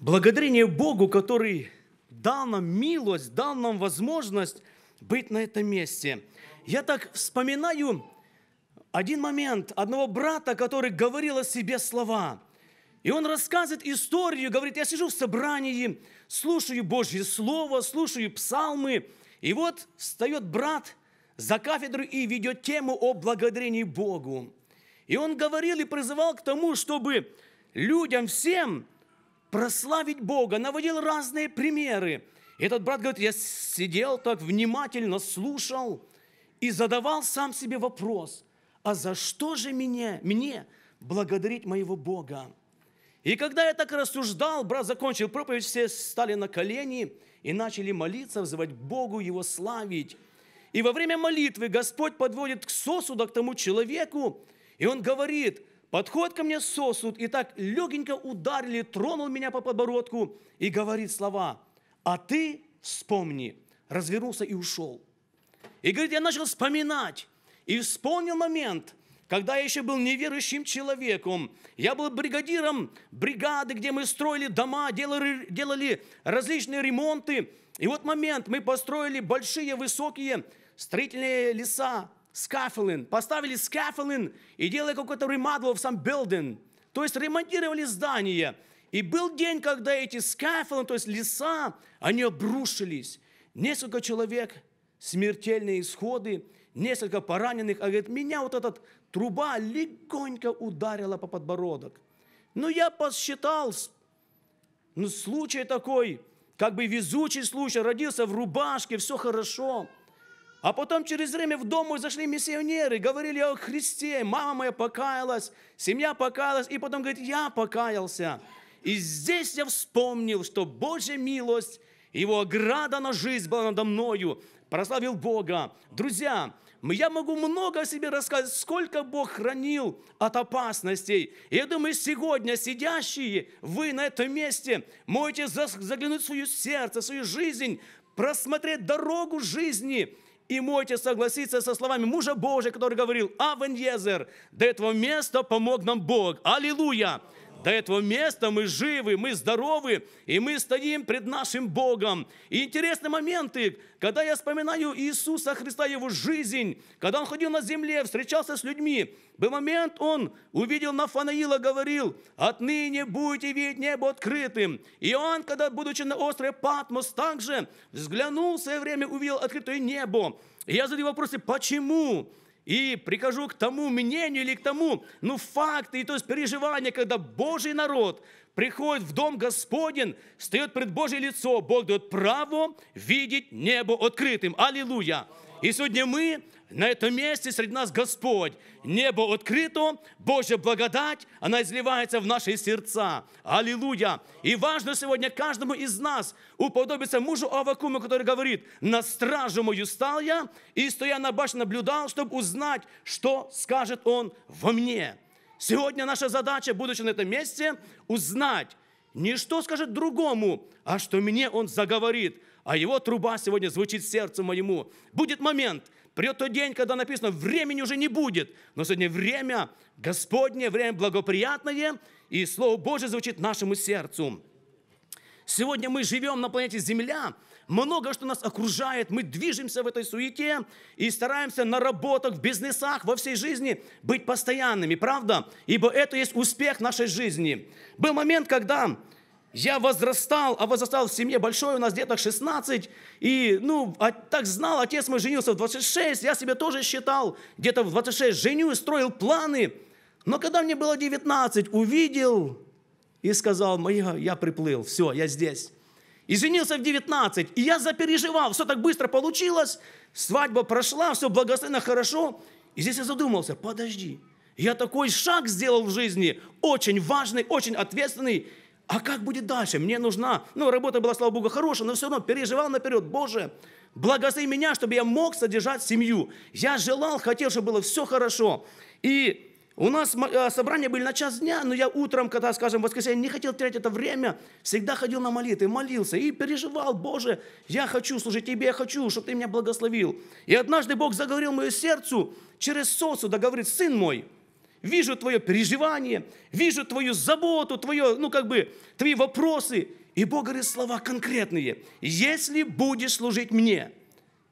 Благодарение Богу, который дал нам милость, дал нам возможность быть на этом месте. Я так вспоминаю один момент одного брата, который говорил о себе слова. И он рассказывает историю, говорит, я сижу в собрании, слушаю Божье Слово, слушаю псалмы. И вот встает брат за кафедру и ведет тему о благодарении Богу. И он говорил и призывал к тому, чтобы людям всем – прославить Бога, наводил разные примеры. И этот брат говорит, я сидел так внимательно, слушал и задавал сам себе вопрос, а за что же мне, мне благодарить моего Бога? И когда я так рассуждал, брат закончил проповедь, все стали на колени и начали молиться, взывать Богу, Его славить. И во время молитвы Господь подводит к сосуду, к тому человеку, и Он говорит – подходит ко мне сосуд и так легенько ударили, тронул меня по подбородку и говорит слова, а ты вспомни, развернулся и ушел. И говорит, я начал вспоминать и вспомнил момент, когда я еще был неверующим человеком. Я был бригадиром бригады, где мы строили дома, делали, делали различные ремонты. И вот момент, мы построили большие, высокие строительные леса, скафелин, поставили скафелин и делали какой-то ремадл сам building, То есть ремонтировали здание. И был день, когда эти скафелы, то есть леса, они обрушились. Несколько человек, смертельные исходы, несколько пораненных. А говорит, меня вот эта труба легонько ударила по подбородок. Но ну, я посчитал, ну, случай такой, как бы везучий случай, родился в рубашке, все хорошо. А потом через время в дом мой зашли миссионеры, говорили о Христе. Мама моя покаялась, семья покаялась, и потом говорит, я покаялся. И здесь я вспомнил, что Божья милость, Его ограда на жизнь была надо мною. Прославил Бога. Друзья, я могу много о себе рассказать, сколько Бог хранил от опасностей. И я думаю, сегодня сидящие вы на этом месте можете заглянуть в свое сердце, в свою жизнь, просмотреть дорогу жизни – и можете согласиться со словами мужа Божия, который говорил, Авен Авеньезер, до этого места помог нам Бог. Аллилуйя! до этого места мы живы, мы здоровы, и мы стоим пред нашим Богом. И интересные моменты, когда я вспоминаю Иисуса Христа, Его жизнь, когда Он ходил на земле, встречался с людьми, был момент Он увидел Нафанаила, говорил, «Отныне будете видеть небо открытым». Иоанн, когда, будучи на острове Патмос, также взглянул в свое время, увидел открытое небо. И я задаю вопросы, Почему? и прикажу к тому мнению или к тому, ну, факты, и то есть переживания, когда Божий народ приходит в дом Господень, встает пред Божье лицо, Бог дает право видеть небо открытым. Аллилуйя! И сегодня мы на этом месте среди нас Господь. Небо открыто, Божья благодать, она изливается в наши сердца. Аллилуйя! И важно сегодня каждому из нас уподобиться мужу Авакума, который говорит, «На стражу мою стал я, и стоя на башне наблюдал, чтобы узнать, что скажет он во мне». Сегодня наша задача, будучи на этом месте, узнать, не что скажет другому, а что мне он заговорит – а его труба сегодня звучит сердцу моему. Будет момент, Придет тот день, когда написано, времени уже не будет. Но сегодня время Господнее, время благоприятное, и Слово Божье звучит нашему сердцу. Сегодня мы живем на планете Земля, много что нас окружает, мы движемся в этой суете и стараемся на работах, в бизнесах, во всей жизни быть постоянными, правда? Ибо это есть успех нашей жизни. Был момент, когда я возрастал, а возрастал в семье большой, у нас деток 16. И, ну, а, так знал, отец мой женился в 26, я себе тоже считал, где-то в 26 женюсь, строил планы. Но когда мне было 19, увидел и сказал, я, я приплыл, все, я здесь. И женился в 19, и я запереживал, все так быстро получилось, свадьба прошла, все благословенно, хорошо. И здесь я задумался, подожди, я такой шаг сделал в жизни, очень важный, очень ответственный, а как будет дальше? Мне нужна. Ну, работа была, слава Богу, хорошая, но все равно переживал наперед. Боже, благослови меня, чтобы я мог содержать семью. Я желал, хотел, чтобы было все хорошо. И у нас э, собрания были на час дня, но я утром, когда, скажем, в воскресенье, не хотел терять это время, всегда ходил на молитвы, молился и переживал, Боже, я хочу служить Тебе, я хочу, чтобы Ты меня благословил. И однажды Бог заговорил мое сердцу через Сосу, да говорит, сын мой – вижу твое переживание, вижу твою заботу, твое, ну как бы, твои вопросы. И Бог говорит слова конкретные. Если будешь служить мне,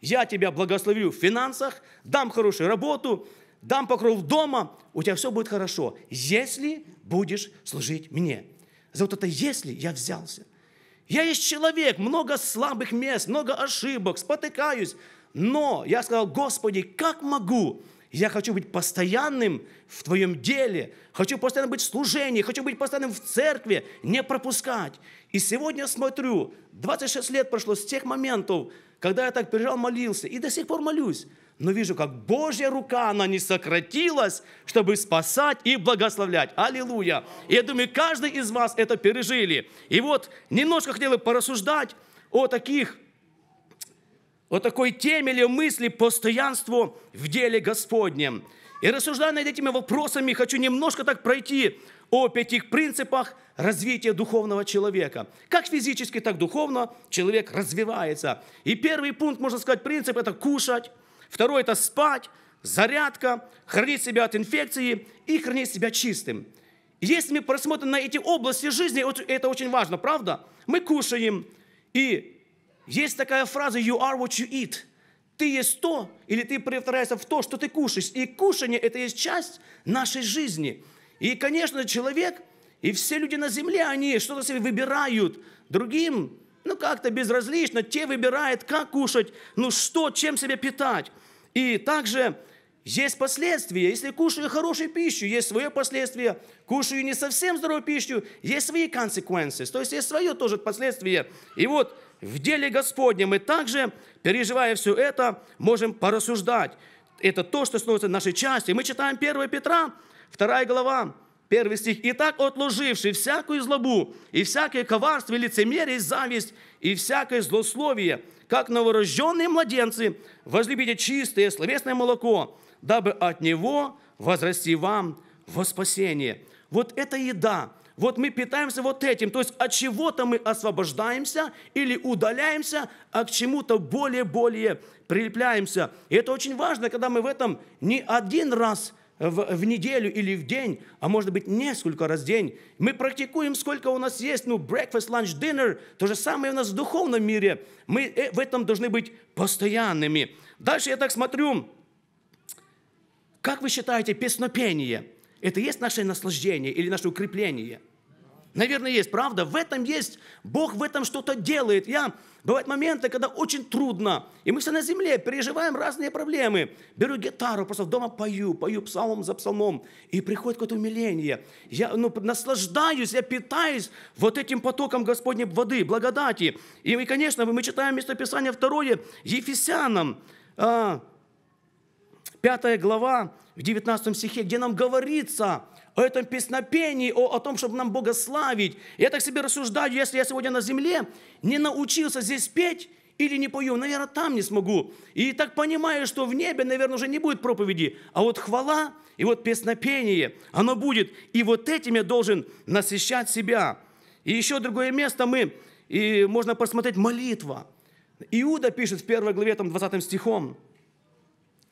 я тебя благословлю в финансах, дам хорошую работу, дам покров дома, у тебя все будет хорошо, если будешь служить мне. За вот это «если» я взялся. Я есть человек, много слабых мест, много ошибок, спотыкаюсь, но я сказал, Господи, как могу я хочу быть постоянным в Твоем деле. Хочу постоянно быть в служении. Хочу быть постоянным в церкви. Не пропускать. И сегодня смотрю, 26 лет прошло с тех моментов, когда я так пережал, молился. И до сих пор молюсь. Но вижу, как Божья рука, она не сократилась, чтобы спасать и благословлять. Аллилуйя. И я думаю, каждый из вас это пережили. И вот немножко хотел бы порассуждать о таких о такой теме или мысли «Постоянство в деле Господнем». И рассуждая над этими вопросами, хочу немножко так пройти о пяти принципах развития духовного человека. Как физически, так духовно человек развивается. И первый пункт, можно сказать, принцип – это кушать. Второй – это спать, зарядка, хранить себя от инфекции и хранить себя чистым. Если мы просмотрим на эти области жизни, это очень важно, правда? Мы кушаем, и есть такая фраза «you are what you eat». Ты есть то, или ты превращаешься в то, что ты кушаешь. И кушание – это есть часть нашей жизни. И, конечно, человек и все люди на земле, они что-то себе выбирают другим, ну, как-то безразлично, те выбирают, как кушать, ну, что, чем себя питать. И также есть последствия. Если кушаю хорошую пищу, есть свое последствие. Кушаю не совсем здоровую пищу, есть свои консеквенции. То есть есть свое тоже последствие. И вот в деле Господнем. мы также, переживая все это, можем порассуждать. Это то, что становится нашей частью. Мы читаем 1 Петра, 2 глава, 1 стих. «Итак, отложивший всякую злобу, и всякое коварство, и лицемерие, и зависть, и всякое злословие, как новорожденные младенцы, возлюбите чистое словесное молоко, дабы от него возрасти вам во спасение». Вот эта еда – вот мы питаемся вот этим. То есть от чего-то мы освобождаемся или удаляемся, а к чему-то более-более прилепляемся. И это очень важно, когда мы в этом не один раз в, в неделю или в день, а может быть несколько раз в день. Мы практикуем, сколько у нас есть, ну, breakfast, lunch, dinner, то же самое у нас в духовном мире. Мы э, в этом должны быть постоянными. Дальше я так смотрю, как вы считаете, песнопение – это есть наше наслаждение или наше укрепление? Наверное, есть, правда? В этом есть. Бог в этом что-то делает. Я... Бывают моменты, когда очень трудно. И мы все на земле переживаем разные проблемы. Беру гитару, просто дома пою, пою псалом за псалмом. И приходит какое-то умиление. Я ну, наслаждаюсь, я питаюсь вот этим потоком Господней воды, благодати. И, и конечно, мы читаем местописание второе, Ефесянам. А, 5 глава, в 19 стихе, где нам говорится о этом песнопении, о, о том, чтобы нам богославить. Я так себе рассуждаю, если я сегодня на земле не научился здесь петь, или не пою, наверное, там не смогу. И так понимаю, что в небе, наверное, уже не будет проповеди. А вот хвала и вот песнопение, оно будет. И вот этим я должен насыщать себя. И еще другое место мы, и можно посмотреть молитва. Иуда пишет в первой главе, там, 20 стихом,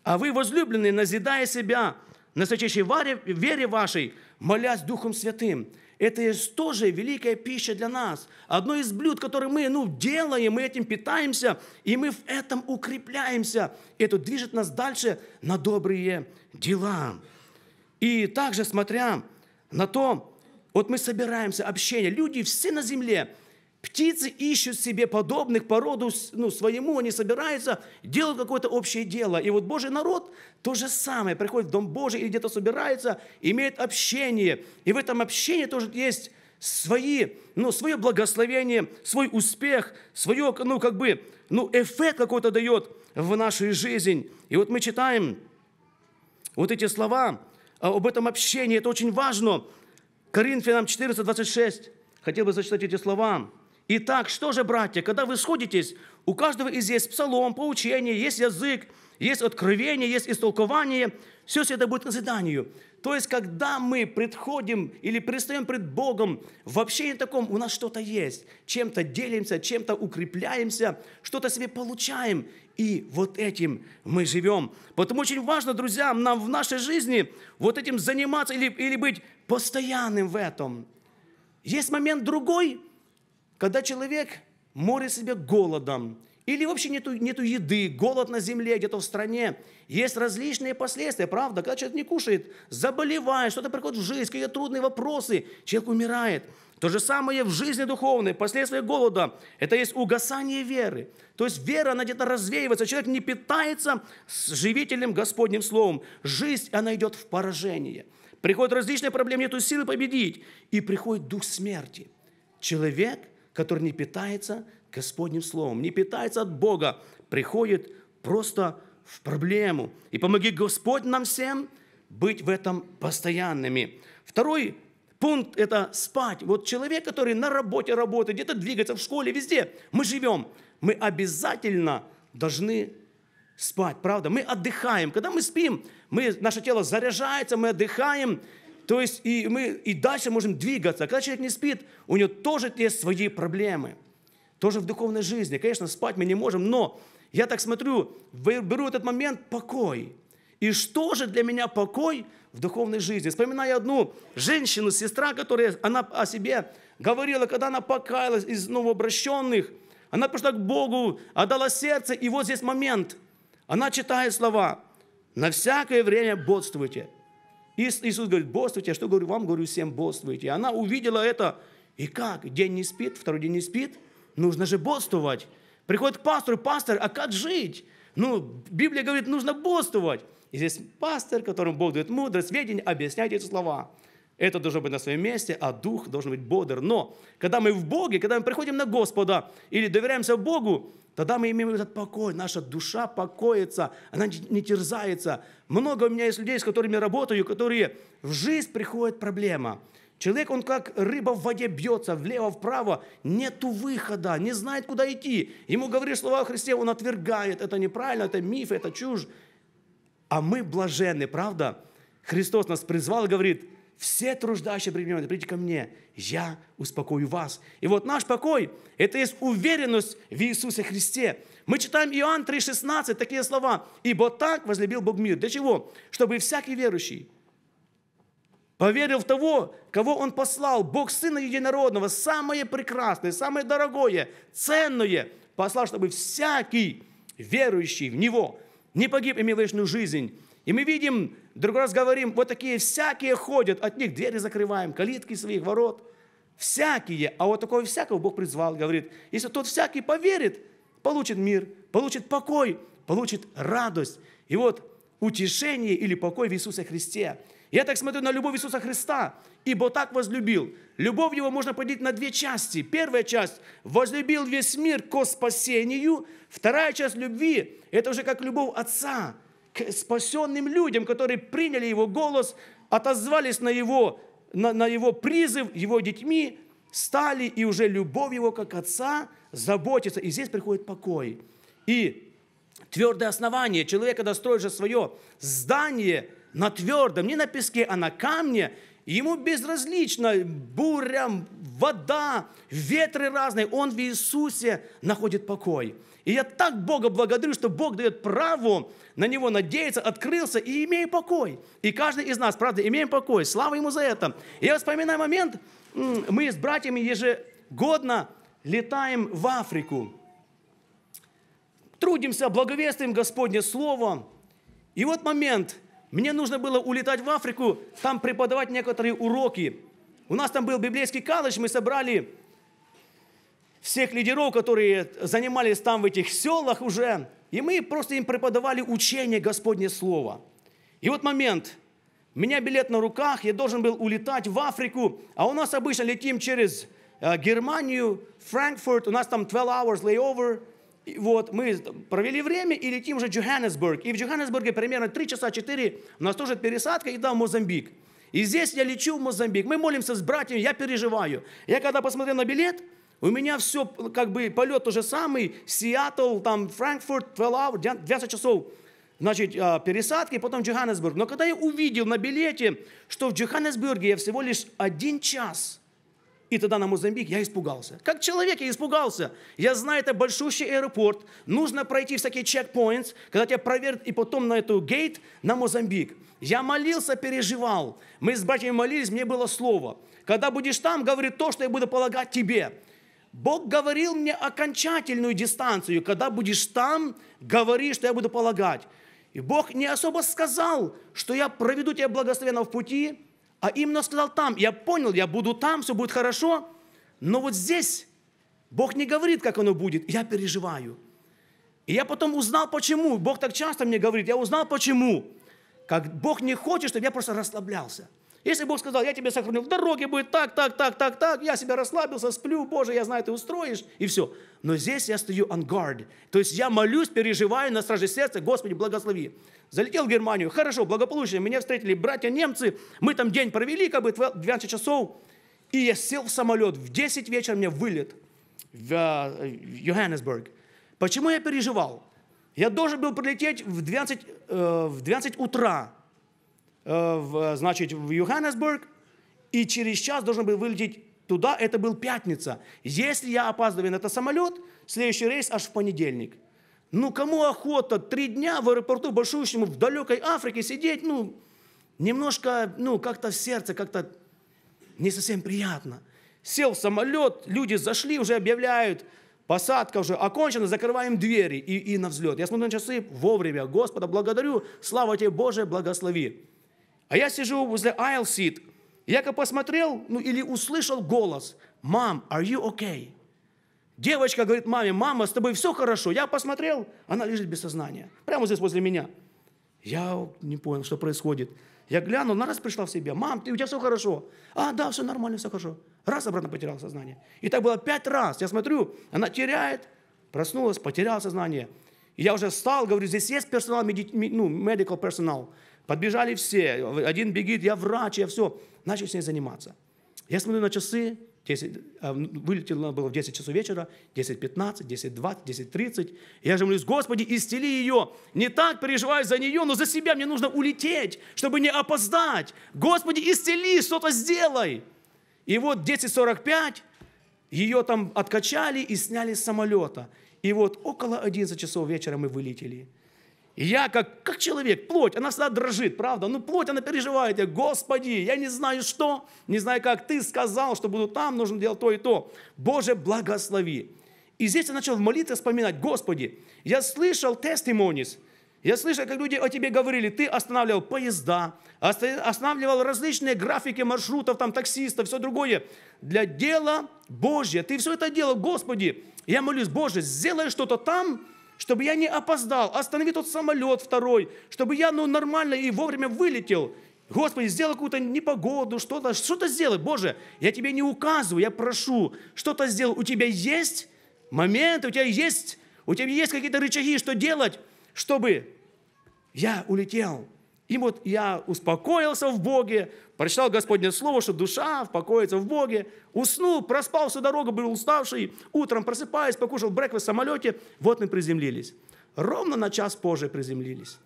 а вы, возлюбленные, назидая себя на святейшей вере вашей, молясь Духом Святым. Это есть тоже великая пища для нас. Одно из блюд, которое мы ну, делаем, мы этим питаемся, и мы в этом укрепляемся. Это движет нас дальше на добрые дела. И также, смотря на то, вот мы собираемся, общение. Люди все на земле, Птицы ищут себе подобных породу ну, своему, они собираются, делают какое-то общее дело. И вот Божий народ то же самое, приходит в Дом Божий или где-то собирается, имеет общение. И в этом общении тоже есть свои, ну, свое благословение, свой успех, свое, ну, как бы, ну, эффект какой-то дает в нашу жизнь. И вот мы читаем вот эти слова а, об этом общении, это очень важно. Коринфянам 14, 26. Хотел бы зачитать эти слова. Итак, что же, братья, когда вы сходитесь, у каждого из есть псалом, поучение, есть язык, есть откровение, есть истолкование, все это будет назиданию. То есть, когда мы предходим или пристаем пред Богом вообще не таком, у нас что-то есть, чем-то делимся, чем-то укрепляемся, что-то себе получаем, и вот этим мы живем. Поэтому очень важно, друзья, нам в нашей жизни вот этим заниматься или, или быть постоянным в этом. Есть момент другой – когда человек морит себя голодом, или вообще нету, нету еды, голод на земле, где-то в стране. Есть различные последствия, правда? Когда человек не кушает, заболевает, что-то приходит в жизнь, какие-то трудные вопросы, человек умирает. То же самое в жизни духовной, последствия голода. Это есть угасание веры. То есть вера, она где-то развеивается, человек не питается с живительным Господним Словом. Жизнь, она идет в поражение. Приходят различные проблемы, нету силы победить. И приходит дух смерти. Человек который не питается Господним Словом, не питается от Бога, приходит просто в проблему. И помоги Господь нам всем быть в этом постоянными. Второй пункт – это спать. Вот человек, который на работе работает, где-то двигается, в школе, везде, мы живем, мы обязательно должны спать, правда? Мы отдыхаем. Когда мы спим, мы, наше тело заряжается, мы отдыхаем, то есть и мы и дальше можем двигаться. А когда человек не спит, у него тоже есть свои проблемы. Тоже в духовной жизни. Конечно, спать мы не можем, но я так смотрю, беру этот момент покой. И что же для меня покой в духовной жизни? Вспоминаю одну женщину, сестра, которая она о себе говорила, когда она покаялась из новообращенных, она пришла к Богу, отдала сердце, и вот здесь момент. Она читает слова. «На всякое время бодствуйте, Иисус говорит, бодрствуйте, а что говорю вам? Говорю, всем И Она увидела это, и как? День не спит, второй день не спит, нужно же бодрствовать. Приходит к пастору, пастор, а как жить? Ну, Библия говорит, нужно бодрствовать. И здесь пастор, которому Бог дает мудрость, ведение, объясняет эти слова. Это должно быть на своем месте, а дух должен быть бодр. Но когда мы в Боге, когда мы приходим на Господа или доверяемся Богу, Тогда мы имеем этот покой, наша душа покоится, она не терзается. Много у меня есть людей, с которыми работаю, которые в жизнь приходит проблема. Человек, он как рыба в воде бьется влево-вправо, нету выхода, не знает, куда идти. Ему говоришь слова о Христе, он отвергает, это неправильно, это миф, это чушь. А мы блаженны, правда? Христос нас призвал и говорит – все труждающие бремена, придите ко мне, я успокою вас. И вот наш покой – это есть уверенность в Иисусе Христе. Мы читаем Иоанн 3,16, такие слова. «Ибо так возлюбил Бог мир». Для чего? Чтобы всякий верующий поверил в того, кого Он послал, Бог Сына Единородного, самое прекрасное, самое дорогое, ценное, послал, чтобы всякий верующий в Него не погиб, имел вечную жизнь. И мы видим Другой раз говорим, вот такие всякие ходят, от них двери закрываем, калитки своих, ворот. Всякие. А вот такого всякого Бог призвал, говорит. Если тот всякий поверит, получит мир, получит покой, получит радость. И вот утешение или покой в Иисусе Христе. Я так смотрю на любовь Иисуса Христа, ибо так возлюбил. Любовь его можно поделить на две части. Первая часть – возлюбил весь мир ко спасению. Вторая часть любви – это уже как любовь Отца – к спасенным людям, которые приняли его голос, отозвались на его, на, на его призыв, его детьми, стали и уже любовь его как отца заботится. И здесь приходит покой. И твердое основание. Человек, когда строит же свое здание на твердом, не на песке, а на камне, ему безразлично буря, вода, ветры разные. Он в Иисусе находит покой. И я так Бога благодарю, что Бог дает право на него надеяться, открылся и имею покой. И каждый из нас, правда, имеем покой. Слава ему за это. И я вспоминаю момент, мы с братьями ежегодно летаем в Африку. Трудимся, благовествуем Господне Слово. И вот момент, мне нужно было улетать в Африку, там преподавать некоторые уроки. У нас там был библейский колледж, мы собрали всех лидеров, которые занимались там в этих селах уже, и мы просто им преподавали учение Господне Слово. И вот момент. У меня билет на руках, я должен был улетать в Африку, а у нас обычно летим через э, Германию, Франкфурт, у нас там 12 hours layover. И вот, мы провели время и летим уже в Джоханнесбург. И в Джоханнесбурге примерно 3 часа 4 у нас тоже пересадка и да, Мозамбик. И здесь я лечу в Мозамбик. Мы молимся с братьями, я переживаю. Я когда посмотрел на билет, у меня все, как бы, полет тоже самый, Сиэтл, там, Франкфурт, 12 часов, значит, а, пересадки, потом Джоханнесбург. Но когда я увидел на билете, что в Джоханнесбурге я всего лишь один час, и тогда на Мозамбик я испугался. Как человек я испугался. Я знаю, это большущий аэропорт, нужно пройти всякие чекпоинты, когда тебя проверят, и потом на эту гейт на Мозамбик. Я молился, переживал. Мы с братьями молились, мне было слово. Когда будешь там, говорит то, что я буду полагать тебе. Бог говорил мне окончательную дистанцию, когда будешь там, говори, что я буду полагать. И Бог не особо сказал, что я проведу тебя благословенно в пути, а именно сказал там. Я понял, я буду там, все будет хорошо, но вот здесь Бог не говорит, как оно будет, я переживаю. И я потом узнал, почему. Бог так часто мне говорит, я узнал, почему. Как Бог не хочет, чтобы я просто расслаблялся – если Бог сказал, я тебя сохраню, в дороге будет так, так, так, так, так, я себя расслабился, сплю, Боже, я знаю, ты устроишь, и все. Но здесь я стою on guard. То есть я молюсь, переживаю на страже сердца, Господи, благослови. Залетел в Германию, хорошо, благополучно, меня встретили братья немцы, мы там день провели, как бы 12 часов, и я сел в самолет, в 10 вечера мне вылет э, в, Йоханнесбург. Почему я переживал? Я должен был прилететь в 12, э, в 12 утра, Э, в, значит, в Йоханнесбург, и через час должен был вылететь туда, это был пятница. Если я опаздываю на этот самолет, следующий рейс аж в понедельник. Ну, кому охота три дня в аэропорту большущему в далекой Африке сидеть, ну, немножко, ну, как-то в сердце, как-то не совсем приятно. Сел в самолет, люди зашли, уже объявляют, посадка уже окончена, закрываем двери и, и на взлет. Я смотрю на часы, вовремя, Господа, благодарю, слава тебе, Боже, благослови. А я сижу возле aisle seat. я как посмотрел, ну или услышал голос. «Мам, are you okay?» Девочка говорит маме, «Мама, с тобой все хорошо?» Я посмотрел, она лежит без сознания. Прямо здесь возле меня. Я не понял, что происходит. Я глянул, она раз пришла в себя. «Мам, ты, у тебя все хорошо?» «А, да, все нормально, все хорошо». Раз обратно потерял сознание. И так было пять раз. Я смотрю, она теряет, проснулась, потеряла сознание. И я уже встал, говорю, здесь есть персонал, меди, ну, medical персонал. Подбежали все. Один бегит, я врач, я все. Начали с ней заниматься. Я смотрю на часы, 10, э, вылетело было в 10 часов вечера, 10.15, 10.20, 10.30. Я же молюсь, Господи, исцели ее. Не так переживаю за нее, но за себя мне нужно улететь, чтобы не опоздать. Господи, исцели, что-то сделай. И вот 10.45 ее там откачали и сняли с самолета. И вот около 11 часов вечера мы вылетели. И я как, как человек, плоть, она всегда дрожит, правда? Ну, плоть, она переживает, я, Господи, я не знаю что, не знаю как, Ты сказал, что буду там, нужно делать то и то. Боже, благослови. И здесь я начал в молитве вспоминать, Господи, я слышал тестимонис, я слышал, как люди о тебе говорили, ты останавливал поезда, останавливал различные графики маршрутов, там, таксистов, все другое. Для дела Божье. Ты все это делал, Господи. Я молюсь, Боже, сделай что-то там, чтобы я не опоздал, останови тот самолет второй, чтобы я ну, нормально и вовремя вылетел. Господи, сделай какую-то непогоду, что-то, что-то сделай, Боже, я тебе не указываю, я прошу, что-то сделай. У тебя есть моменты, у тебя есть, у тебя есть какие-то рычаги, что делать, чтобы я улетел и вот я успокоился в Боге, прочитал Господне Слово, что душа успокоится в Боге, уснул, проспал всю дорогу, был уставший, утром просыпаясь, покушал бреквест в самолете, вот мы приземлились. Ровно на час позже приземлились.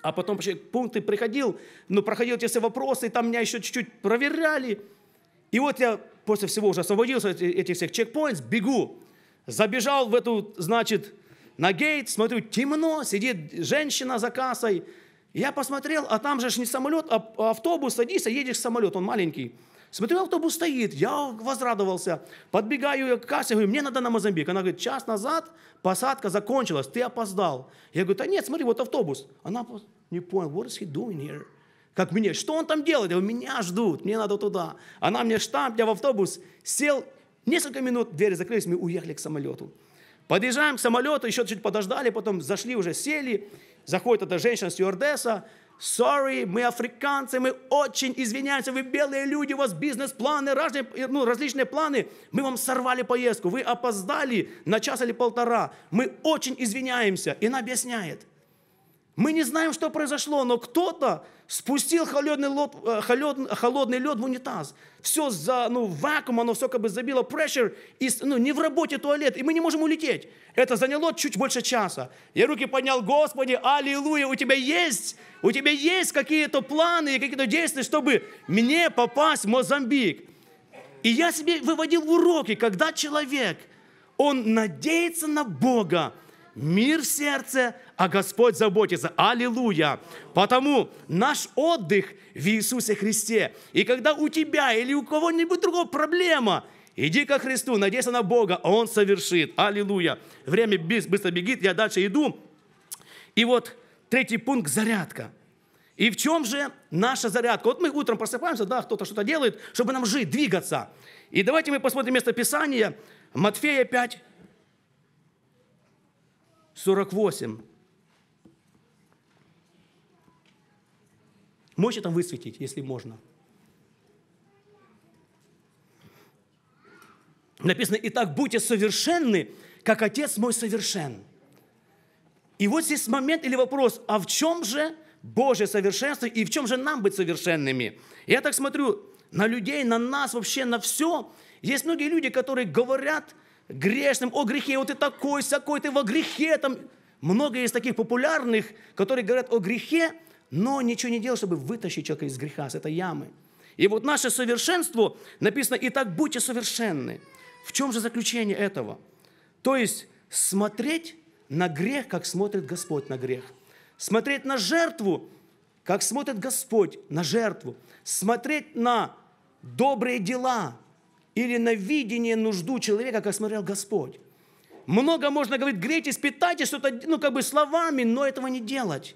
А потом пункты приходил, ну, проходил те все вопросы, и там меня еще чуть-чуть проверяли. И вот я после всего уже освободился от этих всех чекпоинтов, бегу. Забежал в эту, значит, на гейт, смотрю, темно, сидит женщина за кассой – я посмотрел, а там же не самолет, а автобус, садись, а едешь в самолет, он маленький. Смотрю, автобус стоит, я возрадовался. Подбегаю к кассе, говорю, мне надо на Мозамбик. Она говорит, час назад посадка закончилась, ты опоздал. Я говорю, да нет, смотри, вот автобус. Она не понял, what is he doing here? Как мне, что он там делает? Я говорю, меня ждут, мне надо туда. Она мне штамп, я в автобус сел, несколько минут, двери закрылись, мы уехали к самолету. Подъезжаем к самолету, еще чуть подождали, потом зашли уже, сели. Заходит эта женщина, стюардесса. Sorry, мы африканцы, мы очень извиняемся, вы белые люди, у вас бизнес-планы, разные, ну, различные планы. Мы вам сорвали поездку, вы опоздали на час или полтора. Мы очень извиняемся. И она объясняет. Мы не знаем, что произошло, но кто-то спустил э, холодный, лоб, холодный, холодный лед в унитаз. Все за, ну, вакуум, оно все как бы забило pressure, и, ну, не в работе туалет, и мы не можем улететь. Это заняло чуть больше часа. Я руки поднял, Господи, аллилуйя, у тебя есть, у тебя есть какие-то планы и какие-то действия, чтобы мне попасть в Мозамбик. И я себе выводил уроки, когда человек, он надеется на Бога, мир в сердце, а Господь заботится. Аллилуйя! Потому наш отдых в Иисусе Христе. И когда у тебя или у кого-нибудь другого проблема, иди ко Христу, надейся на Бога, а Он совершит. Аллилуйя! Время быстро бегит, я дальше иду. И вот третий пункт – зарядка. И в чем же наша зарядка? Вот мы утром просыпаемся, да, кто-то что-то делает, чтобы нам жить, двигаться. И давайте мы посмотрим место Писания, Матфея 5, 48. Можете там высветить, если можно. Написано, «Итак, будьте совершенны, как Отец мой совершен». И вот здесь момент или вопрос, а в чем же Божье совершенство и в чем же нам быть совершенными? Я так смотрю на людей, на нас, вообще на все. Есть многие люди, которые говорят – грешным, о грехе, вот ты такой, всякой, ты во грехе. Там много есть таких популярных, которые говорят о грехе, но ничего не делают, чтобы вытащить человека из греха, с этой ямы. И вот наше совершенство написано, и так будьте совершенны. В чем же заключение этого? То есть смотреть на грех, как смотрит Господь на грех. Смотреть на жертву, как смотрит Господь на жертву. Смотреть на добрые дела, или на видение нужду человека, как смотрел Господь. Много можно говорить, грейтесь, питайтесь, что-то, ну, как бы словами, но этого не делать.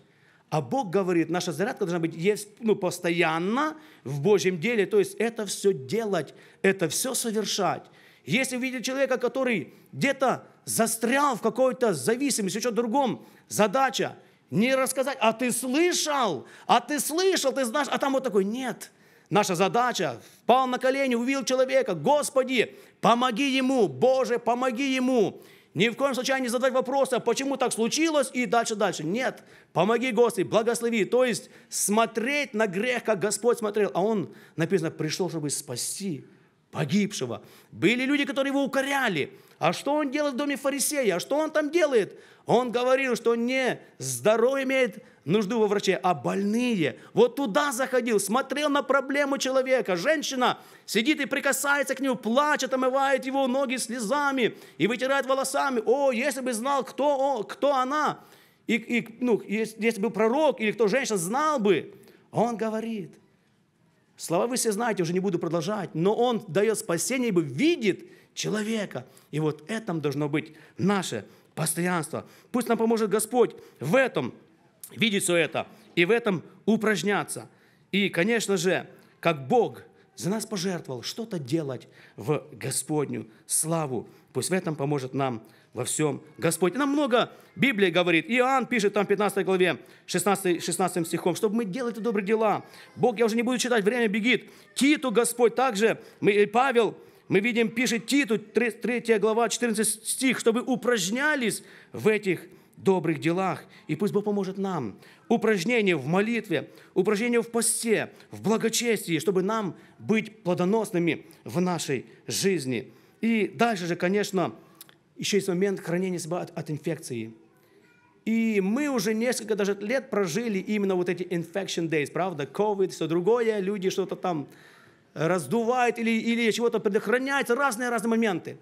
А Бог говорит, наша зарядка должна быть есть, ну, постоянно в Божьем деле. То есть это все делать, это все совершать. Если видите человека, который где-то застрял в какой-то зависимости, еще другом, задача не рассказать, а ты слышал, а ты слышал, ты знаешь, а там вот такой, нет – Наша задача, впал на колени, увидел человека, Господи, помоги ему, Боже, помоги ему. Ни в коем случае не задать вопроса, почему так случилось и дальше, дальше. Нет, помоги Господи, благослови. То есть смотреть на грех, как Господь смотрел. А Он, написано, пришел, чтобы спасти погибшего. Были люди, которые его укоряли. А что он делает в доме фарисея? А что он там делает? Он говорил, что не здоровье имеет нужду во враче, а больные. Вот туда заходил, смотрел на проблему человека. Женщина сидит и прикасается к нему, плачет, омывает его ноги слезами и вытирает волосами. О, если бы знал, кто, он, кто она, и, и, ну, если, если бы пророк или кто женщина знал бы, он говорит. Слова вы все знаете, уже не буду продолжать, но он дает спасение, ибо видит, человека. И вот этом должно быть наше постоянство. Пусть нам поможет Господь в этом видеть все это и в этом упражняться. И, конечно же, как Бог за нас пожертвовал, что-то делать в Господню славу. Пусть в этом поможет нам во всем Господь. нам много Библии говорит. Иоанн пишет там в 15 главе, 16, 16 стихом, чтобы мы делали добрые дела. Бог, я уже не буду читать, время бегит. Титу Господь также, мы, э, Павел мы видим, пишет Титу, 3 глава, 14 стих, чтобы упражнялись в этих добрых делах. И пусть Бог поможет нам. Упражнение в молитве, упражнение в посте, в благочестии, чтобы нам быть плодоносными в нашей жизни. И дальше же, конечно, еще есть момент хранения себя от, от инфекции. И мы уже несколько даже лет прожили именно вот эти infection days, правда? COVID, все другое, люди что-то там раздувает или, или чего-то предохраняет разные-разные моменты.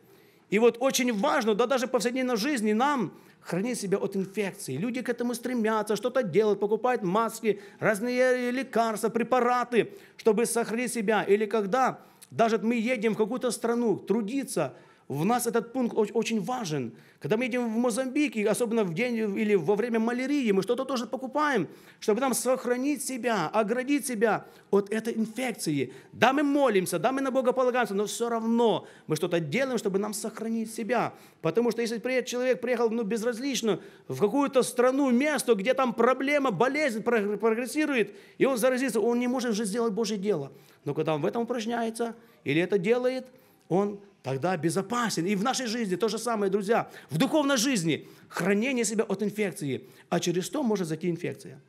И вот очень важно, да даже в повседневной жизни нам хранить себя от инфекции. Люди к этому стремятся, что-то делают, покупают маски, разные лекарства, препараты, чтобы сохранить себя. Или когда даже мы едем в какую-то страну трудиться – в нас этот пункт очень важен. Когда мы едем в Мозамбик, и особенно в день или во время малярии, мы что-то тоже покупаем, чтобы нам сохранить себя, оградить себя от этой инфекции. Да, мы молимся, да, мы на Бога полагаемся, но все равно мы что-то делаем, чтобы нам сохранить себя. Потому что если приедет человек, приехал ну, безразлично в какую-то страну, место, где там проблема, болезнь прогрессирует, и он заразится, он не может же сделать Божье дело. Но когда он в этом упражняется или это делает, он тогда безопасен. И в нашей жизни то же самое, друзья. В духовной жизни хранение себя от инфекции, а через что может зайти инфекция?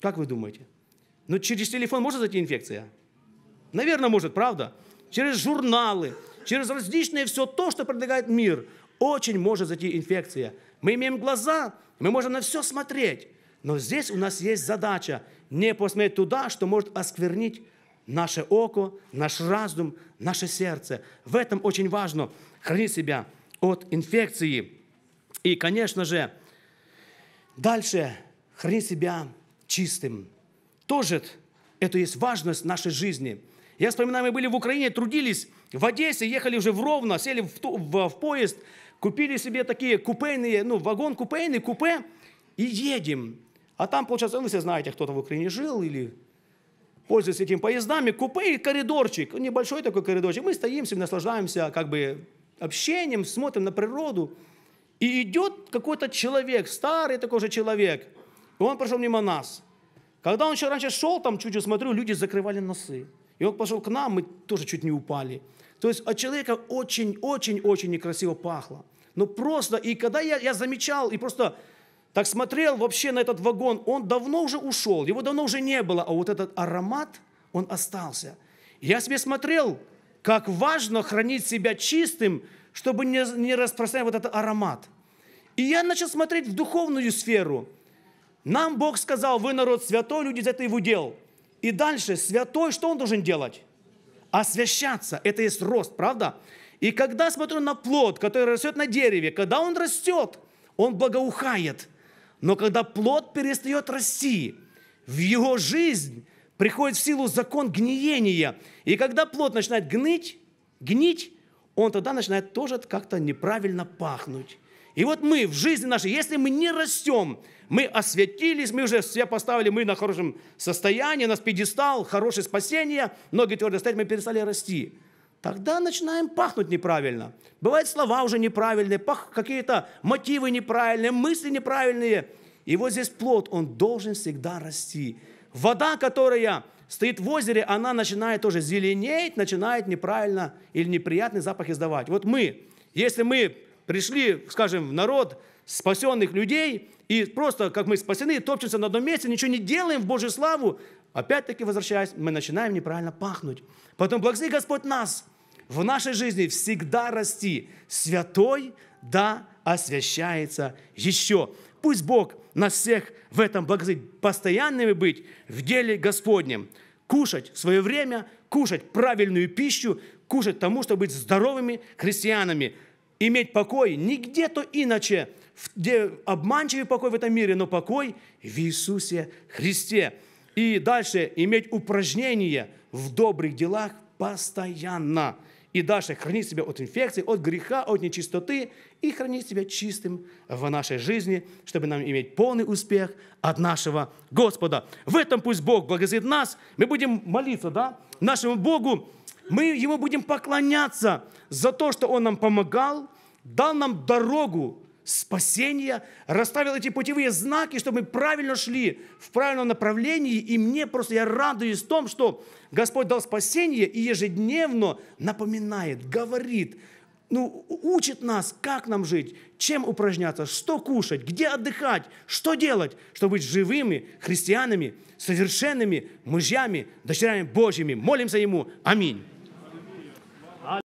Как вы думаете? Но ну, через телефон может зайти инфекция? Наверное, может, правда? Через журналы, через различные все то, что предлагает мир, очень может зайти инфекция. Мы имеем глаза, мы можем на все смотреть. Но здесь у нас есть задача не посмотреть туда, что может осквернить наше око, наш разум, наше сердце. В этом очень важно хранить себя от инфекции. И, конечно же, дальше хранить себя чистым. Тоже это есть важность нашей жизни. Я вспоминаю, мы были в Украине, трудились в Одессе, ехали уже в Ровно, сели в, в, в поезд, купили себе такие купейные, ну, вагон купейный, купе, и едем. А там, получается, ну, вы все знаете, кто-то в Украине жил или пользуясь этими поездами, купе и коридорчик, небольшой такой коридорчик. Мы стоим наслаждаемся как бы общением, смотрим на природу. И идет какой-то человек, старый такой же человек, и он прошел мимо нас. Когда он еще раньше шел, там чуть-чуть смотрю, люди закрывали носы. И он пошел к нам, мы тоже чуть не упали. То есть от человека очень-очень-очень некрасиво пахло. Но ну просто, и когда я, я замечал, и просто так смотрел вообще на этот вагон, он давно уже ушел, его давно уже не было, а вот этот аромат, он остался. Я себе смотрел, как важно хранить себя чистым, чтобы не, не распространять вот этот аромат. И я начал смотреть в духовную сферу. Нам Бог сказал, вы народ святой, люди за это его дел. И дальше, святой, что он должен делать? Освящаться. Это есть рост, правда? И когда смотрю на плод, который растет на дереве, когда он растет, он благоухает – но когда плод перестает расти, в его жизнь приходит в силу закон гниения. И когда плод начинает гнить, гнить, он тогда начинает тоже как-то неправильно пахнуть. И вот мы в жизни нашей, если мы не растем, мы осветились, мы уже все поставили, мы на хорошем состоянии, нас пьедестал, хорошее спасение, ноги твердо стоят, мы перестали расти тогда начинаем пахнуть неправильно. Бывают слова уже неправильные, какие-то мотивы неправильные, мысли неправильные. И вот здесь плод, он должен всегда расти. Вода, которая стоит в озере, она начинает тоже зеленеть, начинает неправильно или неприятный запах издавать. Вот мы, если мы пришли, скажем, в народ спасенных людей, и просто, как мы спасены, топчемся на одном месте, ничего не делаем в Божью славу, опять-таки, возвращаясь, мы начинаем неправильно пахнуть. Потом благослови Господь нас – в нашей жизни всегда расти. Святой, да, освящается еще. Пусть Бог нас всех в этом благословит. Постоянными быть в деле Господнем. Кушать в свое время, кушать правильную пищу, кушать тому, чтобы быть здоровыми христианами, иметь покой не где-то иначе, где обманчивый покой в этом мире, но покой в Иисусе Христе. И дальше иметь упражнения в добрых делах постоянно – и дальше хранить себя от инфекций, от греха, от нечистоты и хранить себя чистым в нашей жизни, чтобы нам иметь полный успех от нашего Господа. В этом пусть Бог благословит нас. Мы будем молиться, да, нашему Богу. Мы Ему будем поклоняться за то, что Он нам помогал, дал нам дорогу спасения, расставил эти путевые знаки, чтобы мы правильно шли в правильном направлении. И мне просто, я радуюсь в том, что Господь дал спасение и ежедневно напоминает, говорит, ну, учит нас, как нам жить, чем упражняться, что кушать, где отдыхать, что делать, чтобы быть живыми христианами, совершенными мужьями, дочерями Божьими. Молимся Ему. Аминь.